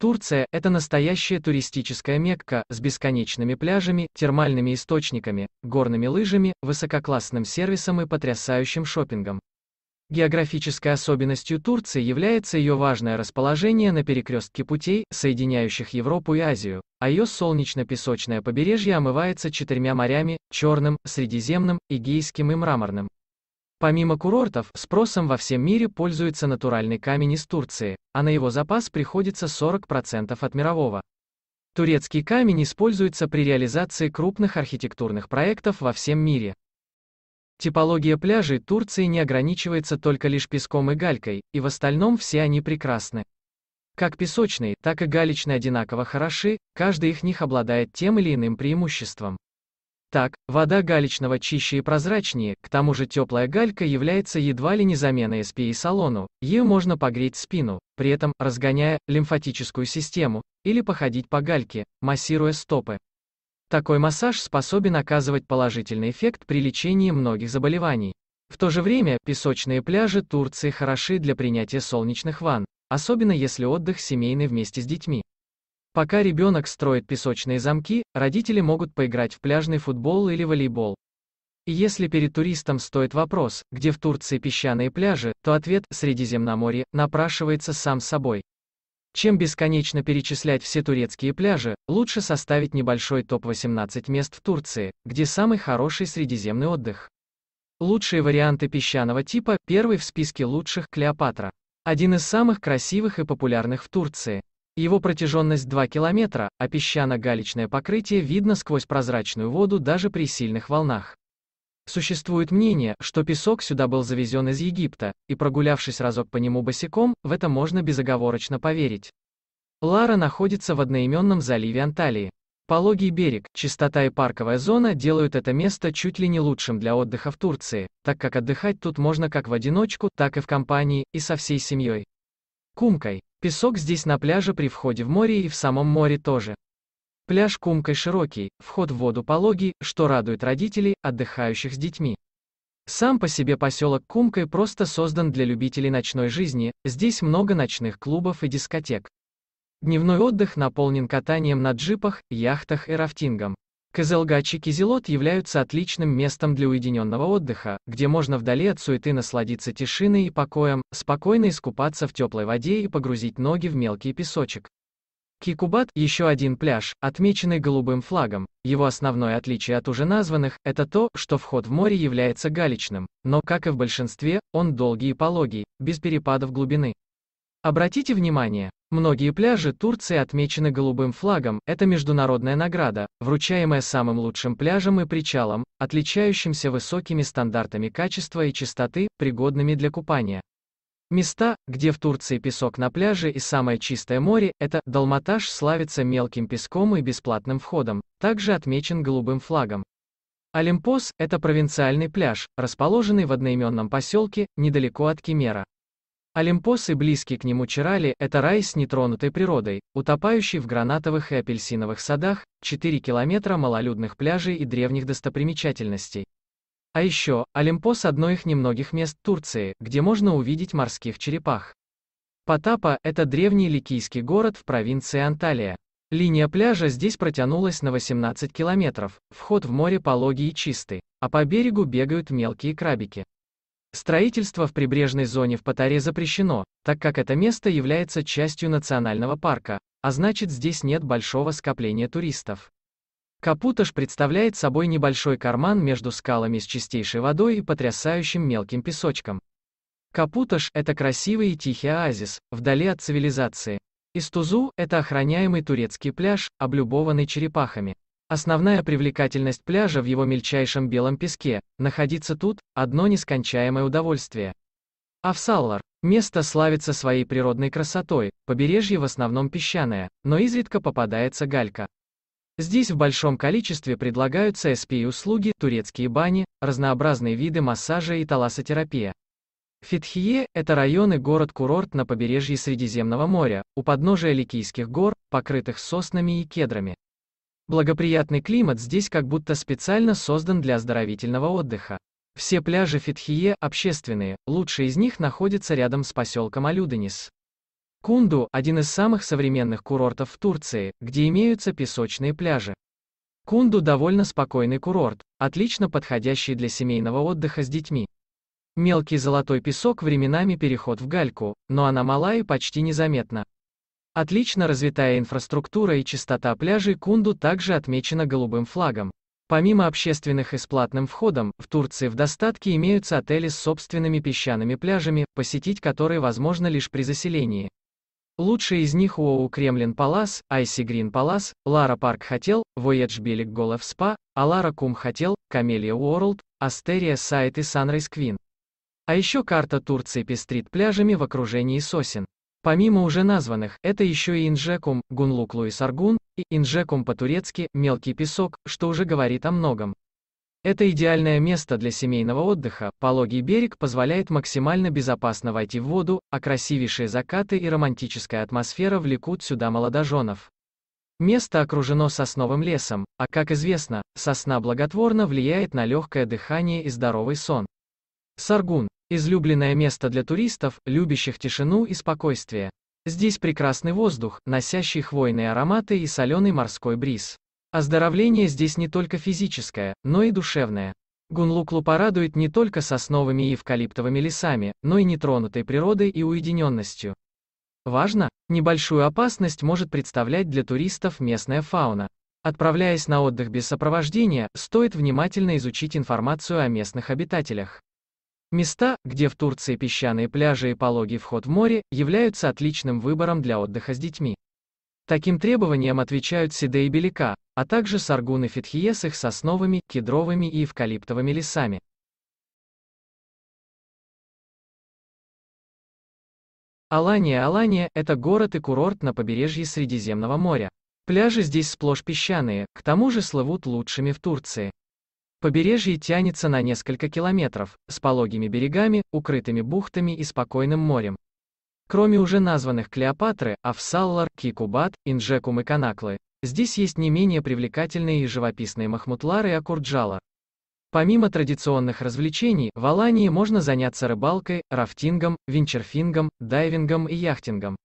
Турция – это настоящая туристическая Мекка, с бесконечными пляжами, термальными источниками, горными лыжами, высококлассным сервисом и потрясающим шопингом. Географической особенностью Турции является ее важное расположение на перекрестке путей, соединяющих Европу и Азию, а ее солнечно-песочное побережье омывается четырьмя морями – Черным, Средиземным, Эгейским и Мраморным. Помимо курортов, спросом во всем мире пользуется натуральный камень из Турции, а на его запас приходится 40% от мирового. Турецкий камень используется при реализации крупных архитектурных проектов во всем мире. Типология пляжей Турции не ограничивается только лишь песком и галькой, и в остальном все они прекрасны. Как песочные, так и галечные одинаково хороши, каждый их них обладает тем или иным преимуществом. Так, вода галечного чище и прозрачнее, к тому же теплая галька является едва ли не заменой СП и e салону, ею можно погреть спину, при этом разгоняя лимфатическую систему, или походить по гальке, массируя стопы. Такой массаж способен оказывать положительный эффект при лечении многих заболеваний. В то же время, песочные пляжи Турции хороши для принятия солнечных ванн, особенно если отдых семейный вместе с детьми. Пока ребенок строит песочные замки, родители могут поиграть в пляжный футбол или волейбол. И если перед туристом стоит вопрос, где в Турции песчаные пляжи, то ответ «Средиземноморье» напрашивается сам собой. Чем бесконечно перечислять все турецкие пляжи, лучше составить небольшой топ-18 мест в Турции, где самый хороший средиземный отдых. Лучшие варианты песчаного типа, первый в списке лучших Клеопатра. Один из самых красивых и популярных в Турции. Его протяженность 2 километра, а песчано-галечное покрытие видно сквозь прозрачную воду даже при сильных волнах. Существует мнение, что песок сюда был завезен из Египта, и прогулявшись разок по нему босиком, в это можно безоговорочно поверить. Лара находится в одноименном заливе Анталии. Пологий берег, чистота и парковая зона делают это место чуть ли не лучшим для отдыха в Турции, так как отдыхать тут можно как в одиночку, так и в компании, и со всей семьей. Кумкой. Песок здесь на пляже при входе в море и в самом море тоже. Пляж кумкой широкий, вход в воду пологий, что радует родителей, отдыхающих с детьми. Сам по себе поселок Кумкой просто создан для любителей ночной жизни, здесь много ночных клубов и дискотек. Дневной отдых наполнен катанием на джипах, яхтах и рафтингом. Кызылгач и Кизилот являются отличным местом для уединенного отдыха, где можно вдали от суеты насладиться тишиной и покоем, спокойно искупаться в теплой воде и погрузить ноги в мелкий песочек. Кикубат – еще один пляж, отмеченный голубым флагом. Его основное отличие от уже названных – это то, что вход в море является галечным, но, как и в большинстве, он долгий и пологий, без перепадов глубины. Обратите внимание, многие пляжи Турции отмечены голубым флагом, это международная награда, вручаемая самым лучшим пляжам и причалам, отличающимся высокими стандартами качества и чистоты, пригодными для купания. Места, где в Турции песок на пляже и самое чистое море, это Далматаш славится мелким песком и бесплатным входом, также отмечен голубым флагом. Олимпос – это провинциальный пляж, расположенный в одноименном поселке, недалеко от Кемера. Олимпос и близкий к нему Чирали – это рай с нетронутой природой, утопающий в гранатовых и апельсиновых садах, 4 километра малолюдных пляжей и древних достопримечательностей. А еще, Олимпос – одно из немногих мест Турции, где можно увидеть морских черепах. Потапа – это древний ликийский город в провинции Анталия. Линия пляжа здесь протянулась на 18 километров, вход в море пологий и чистый, а по берегу бегают мелкие крабики. Строительство в прибрежной зоне в Патаре запрещено, так как это место является частью национального парка, а значит здесь нет большого скопления туристов. Капуташ представляет собой небольшой карман между скалами с чистейшей водой и потрясающим мелким песочком. Капуташ – это красивый и тихий оазис, вдали от цивилизации. Истузу – это охраняемый турецкий пляж, облюбованный черепахами. Основная привлекательность пляжа в его мельчайшем белом песке, находиться тут – одно нескончаемое удовольствие. Авсаллар. Место славится своей природной красотой, побережье в основном песчаное, но изредка попадается галька. Здесь в большом количестве предлагаются СПИ-услуги, турецкие бани, разнообразные виды массажа и таласотерапия. Фитхие – это район и город-курорт на побережье Средиземного моря, у подножия Ликийских гор, покрытых соснами и кедрами. Благоприятный климат здесь как будто специально создан для оздоровительного отдыха. Все пляжи Фитхие общественные, лучшие из них находятся рядом с поселком Алюденис. Кунду – один из самых современных курортов в Турции, где имеются песочные пляжи. Кунду – довольно спокойный курорт, отлично подходящий для семейного отдыха с детьми. Мелкий золотой песок временами переход в гальку, но она мала и почти незаметна. Отлично развитая инфраструктура и чистота пляжей Кунду также отмечена голубым флагом. Помимо общественных и с платным входом, в Турции в достатке имеются отели с собственными песчаными пляжами, посетить которые возможно лишь при заселении. Лучшие из них Уоу Кремлин Палас, Айси Грин Палас, Лара Парк Хотел, Воедж Белик Голев Спа, Алара Кум Хотел, Камелия Уорлд, Астерия Сайт и Санрайс Квин. А еще карта Турции пестрит пляжами в окружении сосен. Помимо уже названных, это еще и инжекум, Гунлук Луисаргун и инжекум по-турецки, мелкий песок, что уже говорит о многом. Это идеальное место для семейного отдыха, пологий берег позволяет максимально безопасно войти в воду, а красивейшие закаты и романтическая атмосфера влекут сюда молодоженов. Место окружено сосновым лесом, а как известно, сосна благотворно влияет на легкое дыхание и здоровый сон. Саргун – излюбленное место для туристов, любящих тишину и спокойствие. Здесь прекрасный воздух, носящий хвойные ароматы и соленый морской бриз. Оздоровление здесь не только физическое, но и душевное. Гунлуклу порадует не только сосновыми и эвкалиптовыми лесами, но и нетронутой природой и уединенностью. Важно, небольшую опасность может представлять для туристов местная фауна. Отправляясь на отдых без сопровождения, стоит внимательно изучить информацию о местных обитателях. Места, где в Турции песчаные пляжи и пологий вход в море, являются отличным выбором для отдыха с детьми. Таким требованиям отвечают седе и белика, а также саргун и фетхие с их сосновыми, кедровыми и эвкалиптовыми лесами. Алания Алания – это город и курорт на побережье Средиземного моря. Пляжи здесь сплошь песчаные, к тому же слывут лучшими в Турции. Побережье тянется на несколько километров, с пологими берегами, укрытыми бухтами и спокойным морем. Кроме уже названных Клеопатры, Авсаллар, Кикубат, Инжекум и Канаклы, здесь есть не менее привлекательные и живописные Махмутлар и Акурджала. Помимо традиционных развлечений, в Алании можно заняться рыбалкой, рафтингом, винчерфингом, дайвингом и яхтингом.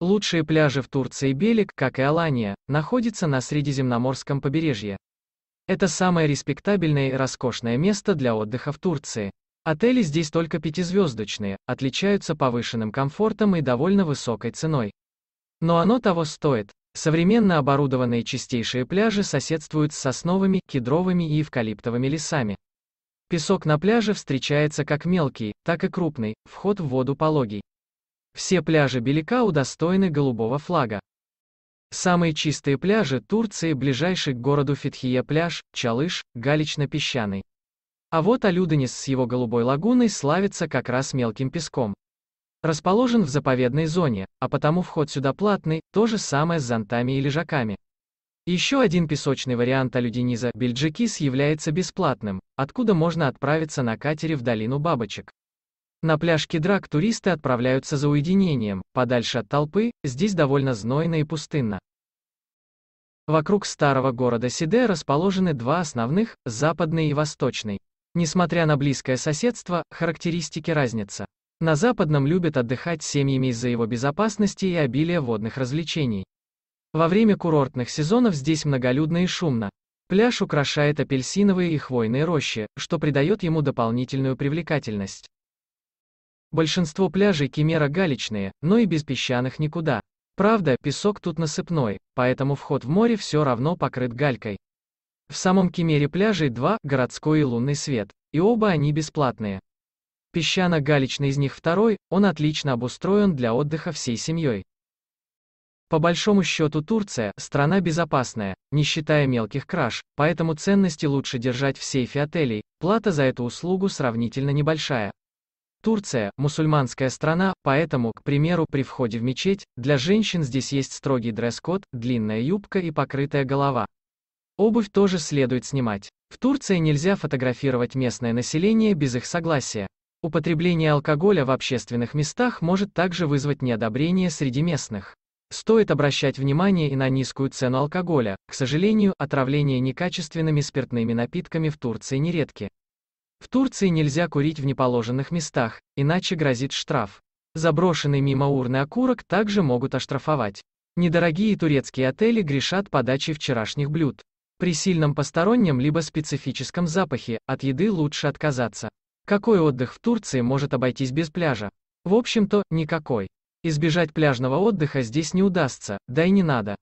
Лучшие пляжи в Турции Белик, как и Алания, находятся на Средиземноморском побережье. Это самое респектабельное и роскошное место для отдыха в Турции. Отели здесь только пятизвездочные, отличаются повышенным комфортом и довольно высокой ценой. Но оно того стоит. Современно оборудованные чистейшие пляжи соседствуют с сосновыми, кедровыми и эвкалиптовыми лесами. Песок на пляже встречается как мелкий, так и крупный, вход в воду пологий. Все пляжи Белика удостоены голубого флага. Самые чистые пляжи Турции ближайший к городу Фетхия пляж, Чалыш, галечно-песчаный. А вот Алюденис с его голубой лагуной славится как раз мелким песком. Расположен в заповедной зоне, а потому вход сюда платный, то же самое с зонтами и лежаками. Еще один песочный вариант Алюдениза, Бельджикис, является бесплатным, откуда можно отправиться на катере в долину бабочек. На пляж Кедрак туристы отправляются за уединением, подальше от толпы, здесь довольно знойно и пустынно. Вокруг старого города Сиде расположены два основных, западный и восточный. Несмотря на близкое соседство, характеристики разнятся. На западном любят отдыхать семьями из-за его безопасности и обилия водных развлечений. Во время курортных сезонов здесь многолюдно и шумно. Пляж украшает апельсиновые и хвойные рощи, что придает ему дополнительную привлекательность. Большинство пляжей Кемера галечные, но и без песчаных никуда. Правда, песок тут насыпной, поэтому вход в море все равно покрыт галькой. В самом Кемере пляжей два, городской и лунный свет, и оба они бесплатные. Песчано-галечный из них второй, он отлично обустроен для отдыха всей семьей. По большому счету Турция – страна безопасная, не считая мелких краж, поэтому ценности лучше держать в сейфе отелей, плата за эту услугу сравнительно небольшая. Турция – мусульманская страна, поэтому, к примеру, при входе в мечеть, для женщин здесь есть строгий дресс-код, длинная юбка и покрытая голова. Обувь тоже следует снимать. В Турции нельзя фотографировать местное население без их согласия. Употребление алкоголя в общественных местах может также вызвать неодобрение среди местных. Стоит обращать внимание и на низкую цену алкоголя. К сожалению, отравления некачественными спиртными напитками в Турции нередки. В Турции нельзя курить в неположенных местах, иначе грозит штраф. Заброшенный мимо урны окурок также могут оштрафовать. Недорогие турецкие отели грешат подачей вчерашних блюд. При сильном постороннем либо специфическом запахе от еды лучше отказаться. Какой отдых в Турции может обойтись без пляжа? В общем-то, никакой. Избежать пляжного отдыха здесь не удастся, да и не надо.